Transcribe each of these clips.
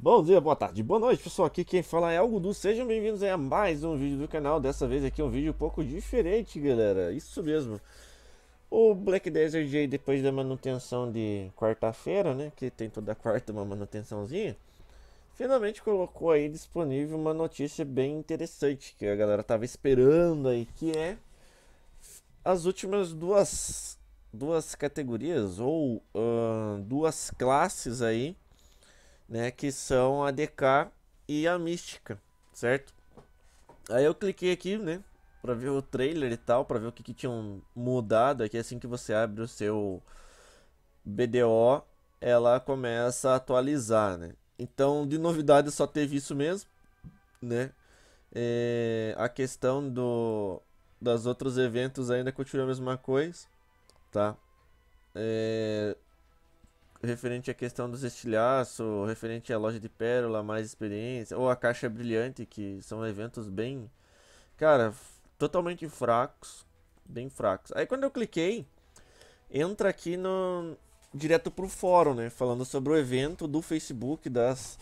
Bom dia, boa tarde, boa noite pessoal, aqui quem fala é Algo do sejam bem-vindos a mais um vídeo do canal, dessa vez aqui é um vídeo um pouco diferente galera, isso mesmo O Black Desert aí depois da manutenção de quarta-feira né, que tem toda quarta uma manutençãozinha Finalmente colocou aí disponível uma notícia bem interessante que a galera tava esperando aí, que é As últimas duas, duas categorias ou uh, duas classes aí né, que são a DK e a Mística, certo? Aí eu cliquei aqui, né, para ver o trailer e tal, para ver o que, que tinham mudado aqui é assim que você abre o seu BDO, ela começa a atualizar, né? Então, de novidade só teve isso mesmo, né? É, a questão do das outros eventos ainda continua a mesma coisa, tá? É, referente à questão dos estilhaços, referente à loja de pérola, mais experiência, ou a caixa brilhante, que são eventos bem, cara, totalmente fracos, bem fracos. Aí quando eu cliquei, entra aqui no direto pro fórum, né, falando sobre o evento do Facebook das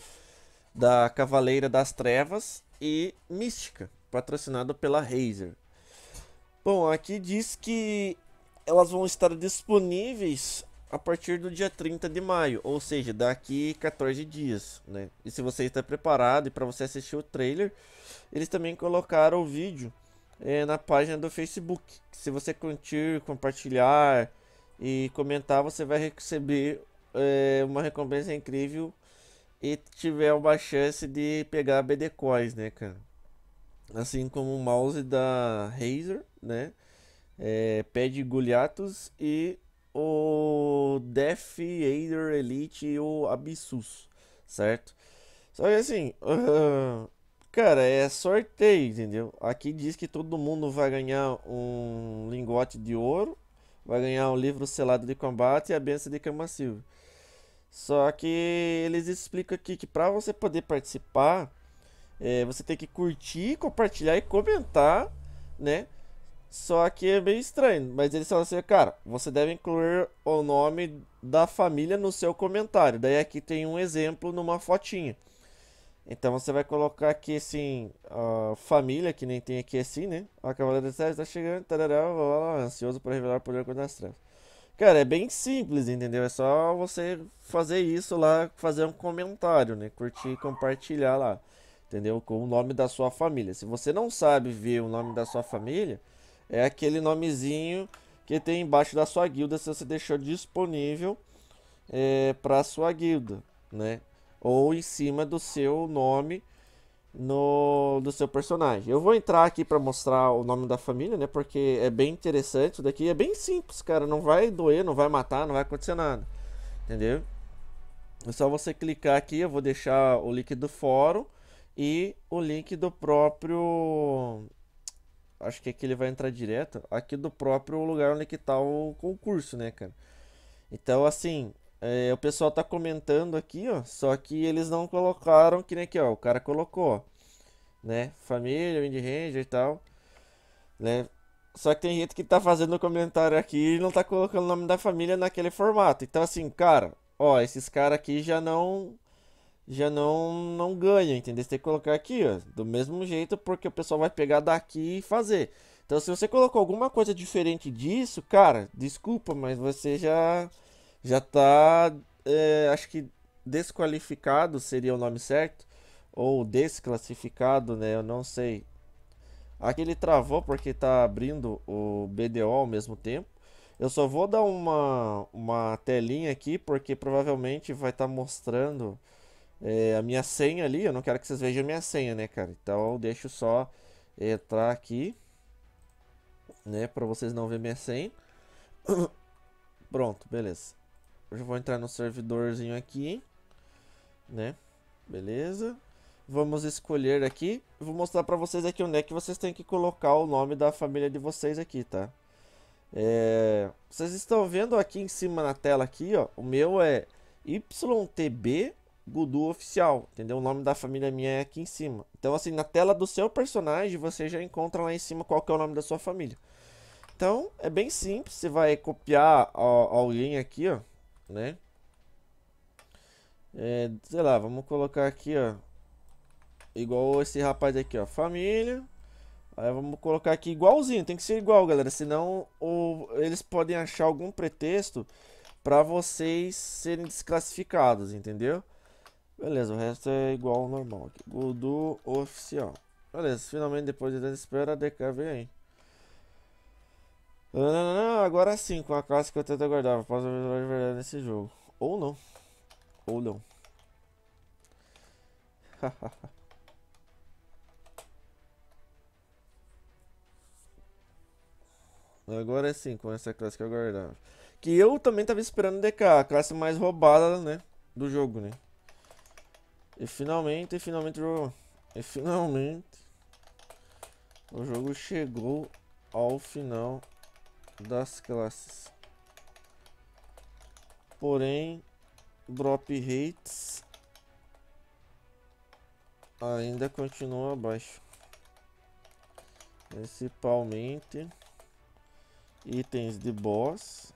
da Cavaleira das Trevas e Mística, patrocinado pela Razer. Bom, aqui diz que elas vão estar disponíveis a partir do dia 30 de maio, ou seja, daqui 14 dias, né? E se você está preparado e para você assistir o trailer, eles também colocaram o vídeo é, na página do Facebook. Se você curtir, compartilhar e comentar, você vai receber é, uma recompensa incrível e tiver uma chance de pegar BD Coins, né, cara? Assim como o mouse da Razer, né? É, Pad e o Death Aider Elite e o Abissus, certo? Só que assim, uh, cara, é sorteio, entendeu? Aqui diz que todo mundo vai ganhar um lingote de ouro, vai ganhar um livro selado de combate e a benção de Cama Silva. Só que eles explicam aqui que para você poder participar, é, você tem que curtir, compartilhar e comentar, né? Só que é meio estranho, mas eles falam assim, cara, você deve incluir o nome da família no seu comentário. Daí aqui tem um exemplo numa fotinha. Então você vai colocar aqui assim, a família, que nem tem aqui assim, né? A Cavaleira das Trevas tá chegando, tarará, ansioso para revelar o poder contra as trevas. Cara, é bem simples, entendeu? É só você fazer isso lá, fazer um comentário, né? Curtir e compartilhar lá, entendeu? Com o nome da sua família. Se você não sabe ver o nome da sua família é aquele nomezinho que tem embaixo da sua guilda se você deixou disponível é, para sua guilda, né? Ou em cima do seu nome no do seu personagem. Eu vou entrar aqui para mostrar o nome da família, né? Porque é bem interessante isso daqui. É bem simples, cara. Não vai doer, não vai matar, não vai acontecer nada. Entendeu? É só você clicar aqui. Eu vou deixar o link do fórum e o link do próprio acho que aqui é ele vai entrar direto, aqui do próprio lugar onde é que tá o concurso, né, cara? Então, assim, é, o pessoal tá comentando aqui, ó, só que eles não colocaram que nem aqui, ó, o cara colocou, ó, né, família, Wind Ranger e tal, né, só que tem gente que tá fazendo comentário aqui e não tá colocando o nome da família naquele formato. Então, assim, cara, ó, esses caras aqui já não já não, não ganha, entendeu? Você tem que colocar aqui, ó, do mesmo jeito, porque o pessoal vai pegar daqui e fazer. Então, se você colocou alguma coisa diferente disso, cara, desculpa, mas você já, já tá, é, acho que desqualificado seria o nome certo, ou desclassificado, né? Eu não sei. Aqui ele travou porque tá abrindo o BDO ao mesmo tempo. Eu só vou dar uma, uma telinha aqui, porque provavelmente vai estar tá mostrando é, a minha senha ali. Eu não quero que vocês vejam a minha senha, né, cara? Então deixo só entrar aqui, né, para vocês não verem minha senha. Pronto, beleza. Eu vou entrar no servidorzinho aqui, né? Beleza. Vamos escolher aqui. Vou mostrar para vocês aqui onde é que vocês têm que colocar o nome da família de vocês aqui, tá? É... Vocês estão vendo aqui em cima na tela aqui, ó. O meu é YTB Gudu Oficial, entendeu? O nome da família minha é aqui em cima. Então, assim, na tela do seu personagem, você já encontra lá em cima qual que é o nome da sua família. Então, é bem simples, você vai copiar ó, alguém aqui, ó, né? É, sei lá, vamos colocar aqui, ó, igual esse rapaz aqui, ó, família... Aí vamos colocar aqui igualzinho, tem que ser igual, galera, senão o, eles podem achar algum pretexto para vocês serem desclassificados, entendeu? Beleza, o resto é igual ao normal aqui. Gudu oficial. Beleza, finalmente depois de tanta espera, a DK veio aí. Não, não, não, agora sim, com a classe que eu tanto aguardava. Posso ver de verdade nesse jogo. Ou não. Ou não. agora sim, com essa classe que eu aguardava. Que eu também tava esperando DK, a classe mais roubada, né? Do jogo, né? E finalmente, e finalmente, e finalmente, o jogo chegou ao final das classes. Porém, drop rates ainda continua abaixo. Principalmente itens de boss,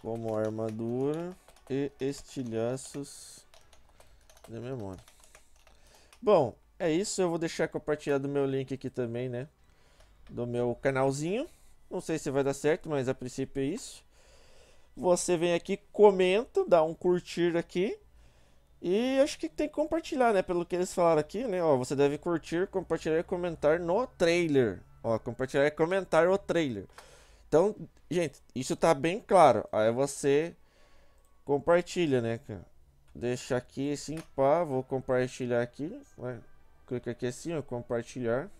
como armadura e estilhaços de memória. Bom, é isso. Eu vou deixar compartilhado o meu link aqui também, né? Do meu canalzinho. Não sei se vai dar certo, mas a princípio é isso. Você vem aqui, comenta, dá um curtir aqui. E acho que tem que compartilhar, né? Pelo que eles falaram aqui, né? Ó, você deve curtir, compartilhar e comentar no trailer. Ó, compartilhar e comentar o trailer. Então, gente, isso tá bem claro. Aí você compartilha, né, cara? deixar aqui sim pá, vou compartilhar aqui. Vai. Clica aqui assim, ó, compartilhar.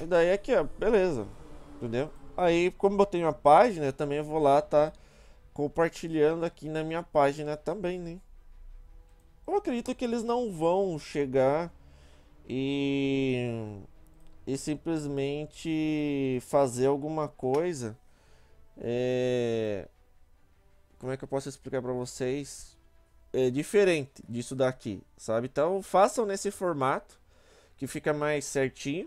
E daí aqui, ó, beleza. Entendeu? Aí, como eu tenho a página, eu também vou lá tá compartilhando aqui na minha página também, né? Eu acredito que eles não vão chegar e, e simplesmente fazer alguma coisa é, como é que eu posso explicar para vocês? É diferente disso daqui, sabe? Então façam nesse formato que fica mais certinho,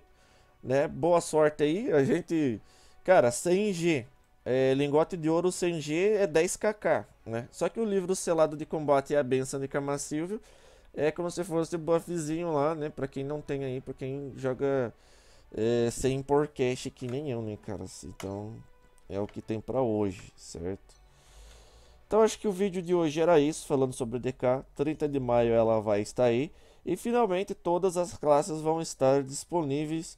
né? Boa sorte aí. A gente, cara, 100G, é, lingote de ouro 100G é 10kk, né? Só que o livro selado de combate e a benção de Kama Silvio é como se fosse o buffzinho lá, né? Pra quem não tem aí, pra quem joga é, sem porcash que nem eu, né, cara? Então é o que tem para hoje, certo? Então acho que o vídeo de hoje era isso, falando sobre o DK. 30 de maio ela vai estar aí. E finalmente todas as classes vão estar disponíveis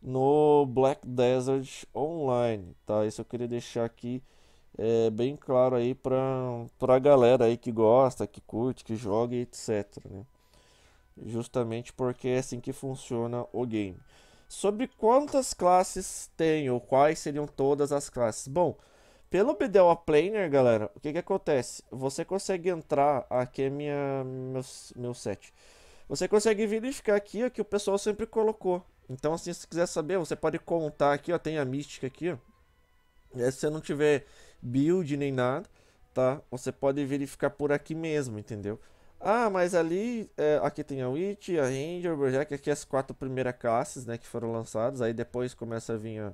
no Black Desert Online, tá? Isso eu queria deixar aqui é, bem claro aí para a galera aí que gosta, que curte, que joga e etc, né? Justamente porque é assim que funciona o game. Sobre quantas classes tem ou quais seriam todas as classes? Bom, pelo BDO Planer, galera, o que que acontece? Você consegue entrar, aqui é minha, meu, meu set. Você consegue verificar aqui o que o pessoal sempre colocou. Então, assim, se quiser saber, você pode contar aqui, ó, tem a mística aqui, ó. É, se você não tiver build nem nada, tá? Você pode verificar por aqui mesmo, entendeu? Ah, mas ali, é, aqui tem a Witch, a Ranger, o Berserk, aqui as quatro primeiras classes, né, que foram lançadas. Aí depois começa a vir a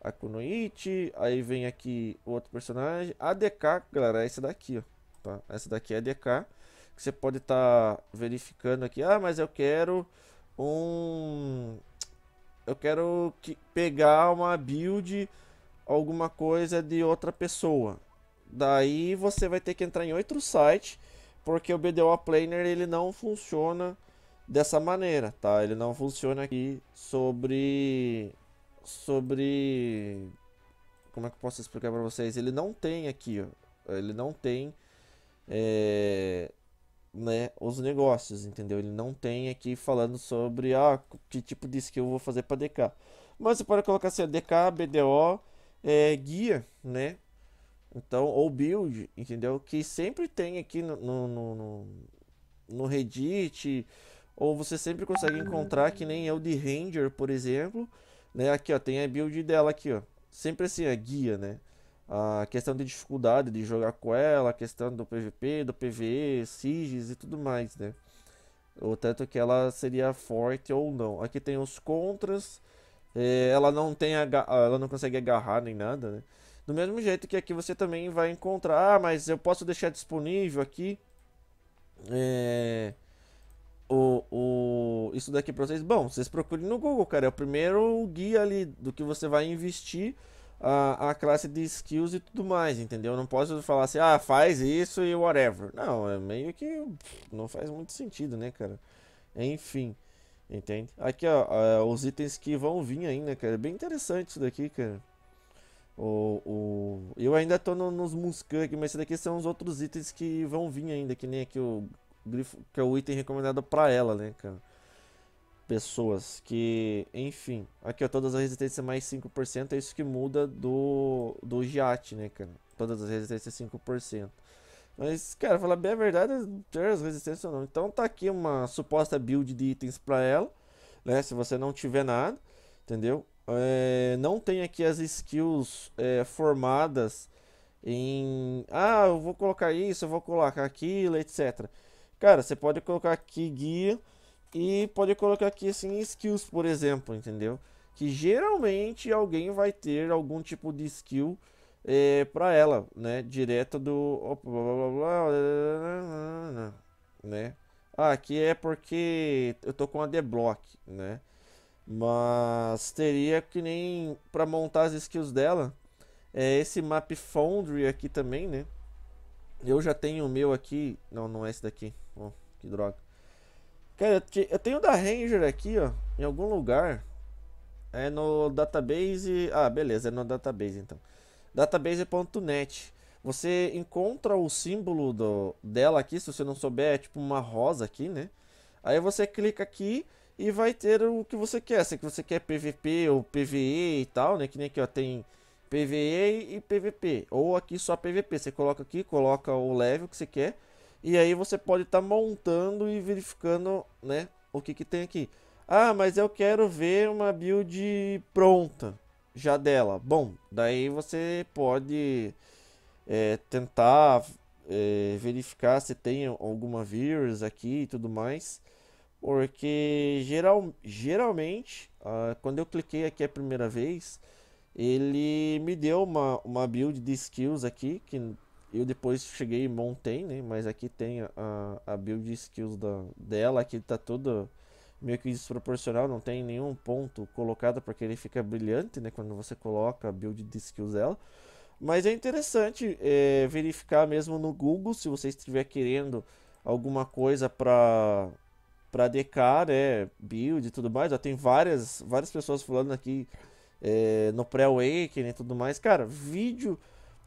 a Kunoichi, aí vem aqui outro personagem. A DK, galera, é essa daqui, ó. Tá? Essa daqui é a DK, que você pode estar tá verificando aqui. Ah, mas eu quero um... Eu quero que pegar uma build, alguma coisa de outra pessoa. Daí você vai ter que entrar em outro site, porque o BDO Planner ele não funciona dessa maneira, tá? Ele não funciona aqui sobre sobre. Como é que eu posso explicar para vocês? Ele não tem aqui, ó. Ele não tem. É, né, os negócios, entendeu? Ele não tem aqui falando sobre ah, que tipo de skill eu vou fazer para DK. Mas você pode colocar assim, DK, BDO, é, guia, né? Então, ou build, entendeu? Que sempre tem aqui no, no, no, no Reddit, ou você sempre consegue encontrar, que nem eu de Ranger, por exemplo. Né? Aqui, ó, tem a build dela aqui, ó. Sempre assim, a guia, né? A questão de dificuldade de jogar com ela, a questão do PVP, do PVE, SIGs e tudo mais, né? O tanto que ela seria forte ou não. Aqui tem os contras. É, ela não tem ela não consegue agarrar nem nada, né? Do mesmo jeito que aqui você também vai encontrar, ah, mas eu posso deixar disponível aqui é, o, o isso daqui para vocês? Bom, vocês procurem no Google, cara. É o primeiro guia ali do que você vai investir a, a classe de skills e tudo mais, entendeu? Não posso falar assim, ah, faz isso e whatever. Não, é meio que não faz muito sentido, né, cara? Enfim, entende? Aqui, ó, é, os itens que vão vir ainda, né, cara. É bem interessante isso daqui, cara. O, o... Eu ainda tô no, nos Muscan aqui, mas isso daqui são os outros itens que vão vir ainda, que nem aqui o grifo, que é o item recomendado pra ela, né, cara? pessoas que, enfim, aqui ó, todas as resistências mais 5%, é isso que muda do, do Giat, né, cara? Todas as resistências 5%. Mas, cara, falar bem a verdade, ter as resistências ou não. Então tá aqui uma suposta build de itens para ela, né, se você não tiver nada, entendeu? É, não tem aqui as skills é, formadas em... Ah, eu vou colocar isso, eu vou colocar aquilo, etc. Cara, você pode colocar aqui guia e pode colocar aqui assim skills, por exemplo, entendeu? Que geralmente alguém vai ter algum tipo de skill é, para ela, né? direto do opa, blá, blá, blá, né? Ah, aqui é porque eu tô com a block né? Mas teria que nem para montar as skills dela, é esse map Foundry aqui também, né? Eu já tenho o meu aqui, não, não é esse daqui. Oh, que droga. Cara, eu tenho da Ranger aqui, ó, em algum lugar. É no database. Ah, beleza, é no database então. Database.net. Você encontra o símbolo do, dela aqui, se você não souber, é tipo uma rosa aqui, né? Aí você clica aqui e vai ter o que você quer. Se você quer PVP ou PVE e tal, né? Que nem aqui, ó, tem PVE e PVP. Ou aqui só PVP. Você coloca aqui, coloca o level que você quer e aí você pode estar tá montando e verificando né, o que, que tem aqui. Ah, mas eu quero ver uma build pronta já dela. Bom, daí você pode é, tentar é, verificar se tem alguma virus aqui e tudo mais. Porque geral, geralmente, ah, quando eu cliquei aqui a primeira vez, ele me deu uma, uma build de skills aqui, que eu depois cheguei e montei, né? Mas aqui tem a, a build skills da, dela, aqui tá toda meio que desproporcional, não tem nenhum ponto colocado porque ele fica brilhante, né? Quando você coloca a build de skills dela. Mas é interessante é, verificar mesmo no Google se você estiver querendo alguma coisa para para decar né? Build e tudo mais. Já tem várias, várias pessoas falando aqui é, no pré-awakening né, e tudo mais. Cara, vídeo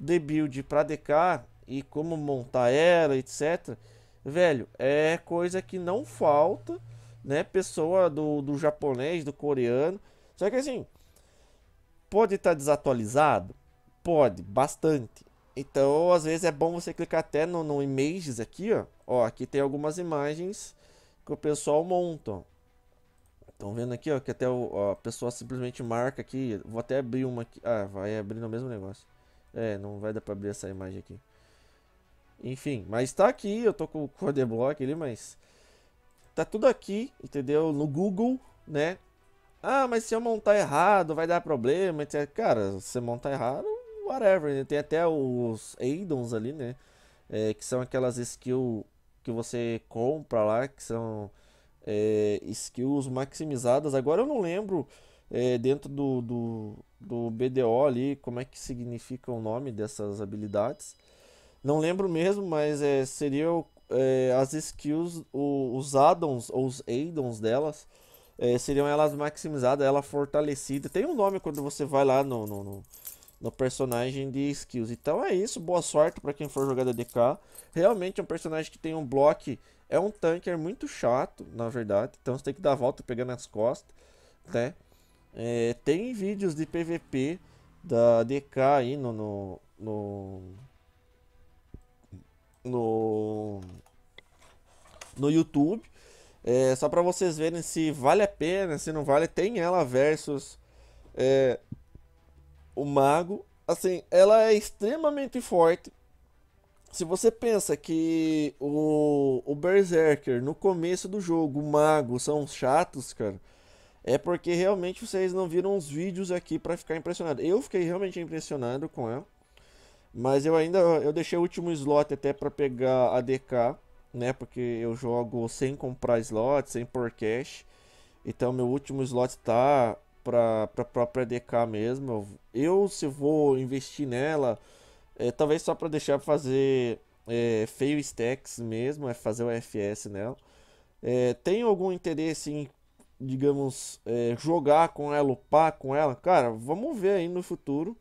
de build para DK e como montar ela, etc. Velho, é coisa que não falta, né? Pessoa do, do japonês, do coreano. Só que assim, pode estar tá desatualizado? Pode, bastante. Então, às vezes é bom você clicar até no, no images aqui, ó. Ó, aqui tem algumas imagens que o pessoal monta. Estão vendo aqui, ó, que até o, ó, a pessoa simplesmente marca aqui. Vou até abrir uma aqui. Ah, vai abrir no mesmo negócio. É, não vai dar pra abrir essa imagem aqui. Enfim, mas tá aqui, eu tô com o Code Block ali, mas... Tá tudo aqui, entendeu? No Google, né? Ah, mas se eu montar errado, vai dar problema, etc. Cara, se você montar errado, whatever. Né? Tem até os addons ali, né? É, que são aquelas skills que você compra lá, que são é, skills maximizadas. Agora eu não lembro é, dentro do, do, do BDO ali, como é que significa o nome dessas habilidades. Não lembro mesmo, mas é, seriam é, as skills, o, os addons ou os addons delas, é, seriam elas maximizadas, ela fortalecida. Tem um nome quando você vai lá no, no, no, no personagem de skills. Então é isso, boa sorte para quem for jogar DK. Realmente é um personagem que tem um bloco, é um tanker muito chato, na verdade. Então você tem que dar a volta pegando as costas, né? É, tem vídeos de PVP da DK aí no, no, no, no, no YouTube. É, só para vocês verem se vale a pena, se não vale. Tem ela versus é, o Mago. Assim, ela é extremamente forte. Se você pensa que o, o Berserker no começo do jogo, o Mago são chatos, cara é porque realmente vocês não viram os vídeos aqui para ficar impressionado. Eu fiquei realmente impressionado com ela. Mas eu ainda eu deixei o último slot até para pegar a DK, né? Porque eu jogo sem comprar slot, sem por cash. Então meu último slot tá para para própria DK mesmo. Eu, se vou investir nela, é, talvez só para deixar pra fazer é, fail stacks mesmo, é fazer o FS nela. É, tem algum interesse em digamos, é, jogar com ela, upar com ela, cara, vamos ver aí no futuro.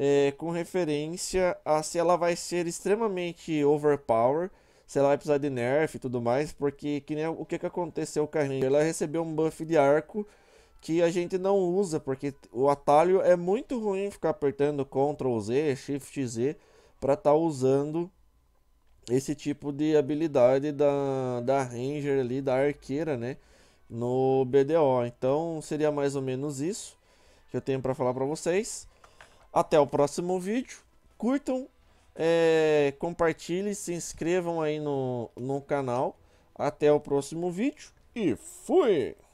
É, com referência a se ela vai ser extremamente overpower, se ela vai precisar de nerf e tudo mais, porque que nem o que, que aconteceu com a Ranger, ela recebeu um buff de arco que a gente não usa, porque o atalho é muito ruim ficar apertando Ctrl Z, Shift Z, para estar tá usando esse tipo de habilidade da, da Ranger ali, da arqueira, né? no BDO. Então seria mais ou menos isso que eu tenho para falar para vocês. Até o próximo vídeo. Curtam, é, compartilhem, se inscrevam aí no, no canal. Até o próximo vídeo e fui!